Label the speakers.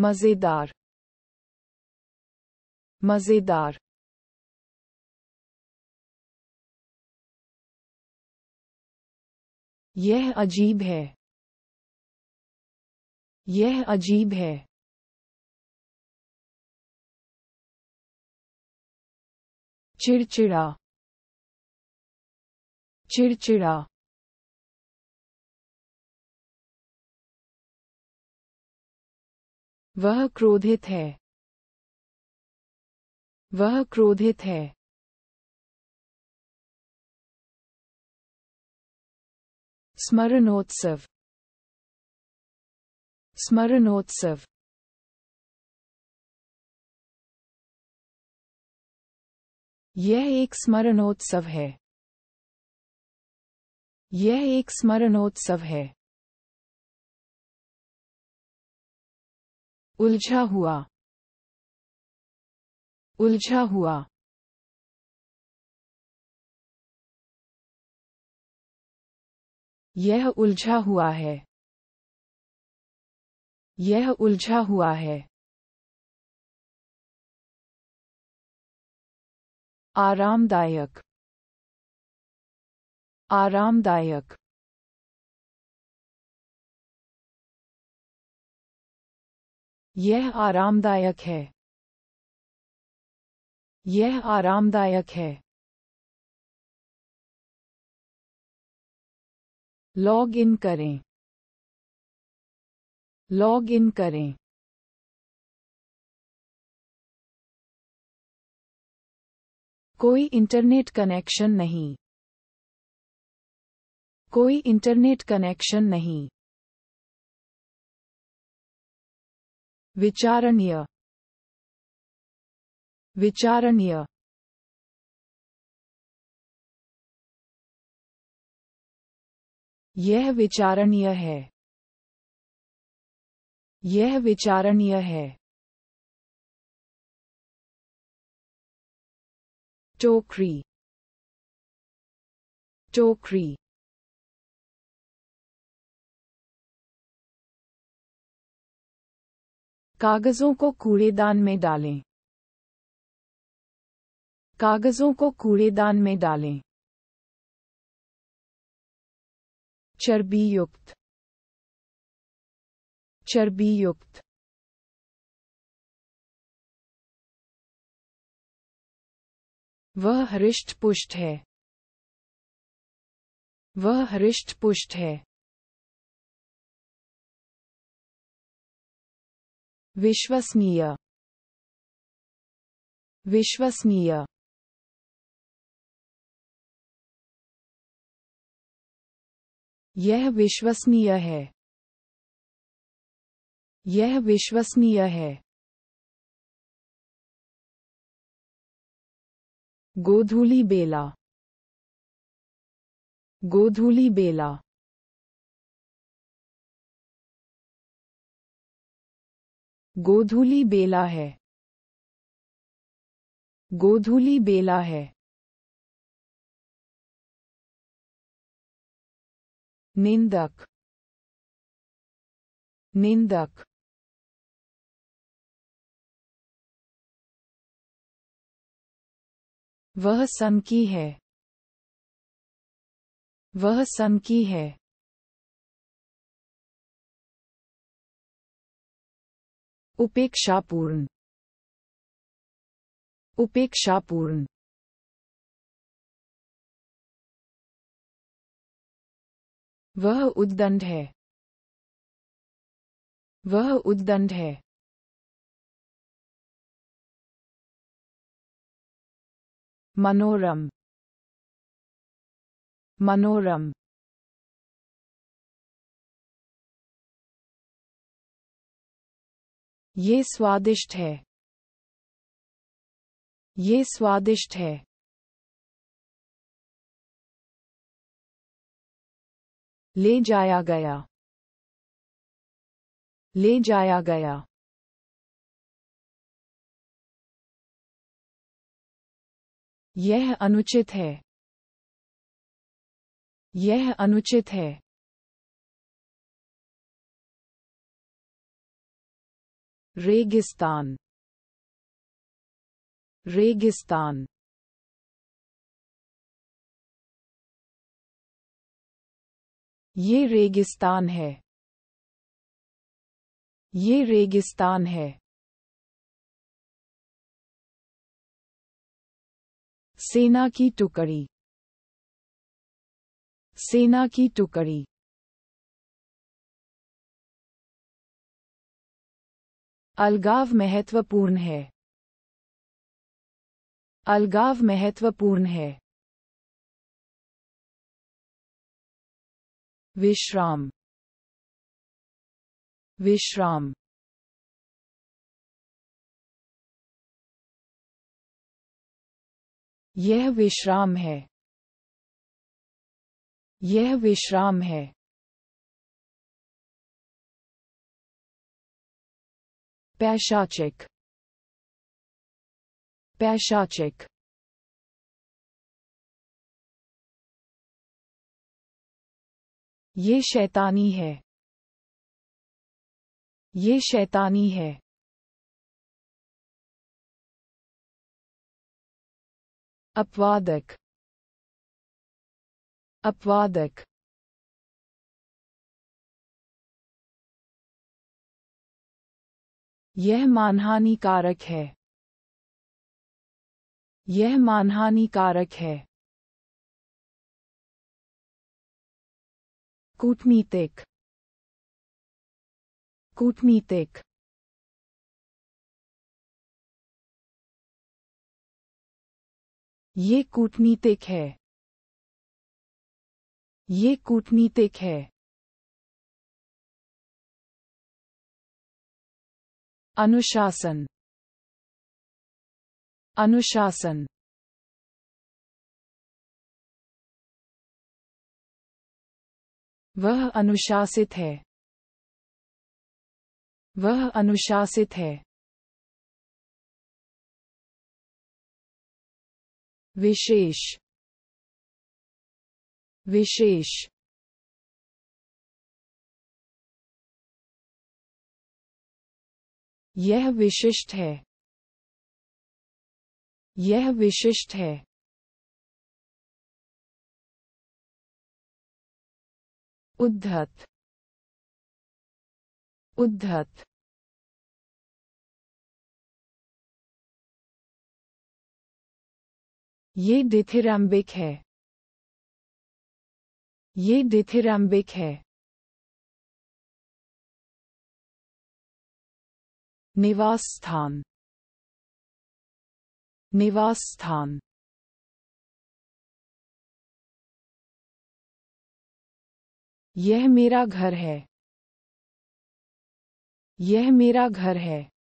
Speaker 1: मजेदार मजेदार यह अजीब है यह अजीब है चिड़चिड़ा चिड़चिड़ा वह क्रोधित है वह क्रोधित है स्मरणोत्सव स्मरणोत्सव यह एक स्मरणोत्सव है यह एक स्मरणोत्सव है उलझा हुआ उलझा हुआ यह उलझा हुआ है यह उलझा हुआ है आरामदायक आरामदायक यह आरामदायक है यह आरामदायक है लॉग इन करें लॉग इन करें कोई इंटरनेट कनेक्शन नहीं कोई इंटरनेट कनेक्शन नहीं विचारणीय विचारणीय यह विचारणीय है यह विचारणीय है टोकरी टोकरी कागजों को कूड़ेदान में डालें कागजों को कूड़ेदान में डालें चर्बी युक्त चर्बी युक्त वह हृष्ट पुष्ट है वह हृष्ट पुष्ट है विश्वसनीय विश्वसनीय यह विश्वसनीय है यह विश्वसनीय है गोधूली बेला गोधूली बेला गोधूली बेला है गोधूली बेला है निंदक निंदक वह समकी है वह समकी है उपेक्षापूर्ण उपेक्षापूर्ण वह उद्दंड है वह उद्दंड है मनोरम मनोरम ये स्वादिष्ट है ये स्वादिष्ट है ले जाया गया ले जाया गया यह अनुचित है यह अनुचित है रेगिस्तान रेगिस्तान ये रेगिस्तान है ये रेगिस्तान है सेना की टुकड़ी सेना की टुकड़ी अलगाव महत्वपूर्ण है अलगाव महत्वपूर्ण है विश्राम विश्राम यह विश्राम है यह विश्राम है Başacık Başacık ये शैतानी है ये शैतानी है अपवादक अपवादक यह मानहानिकारक है यह मानहानिकारक है कूटनीतिक कूटनीतिक ये कूटनीतिक है ये कूटनीतिक है अनुशासन अनुशासन वह अनुशासित है वह अनुशासित है विशेष विशेष यह विशिष्ट है यह विशिष्ट है उद्धत उद्धत ये डिथिरम्बिक है ये डिथिरम्बिक है निवास स्थान निवास स्थान यह मेरा घर है यह मेरा घर है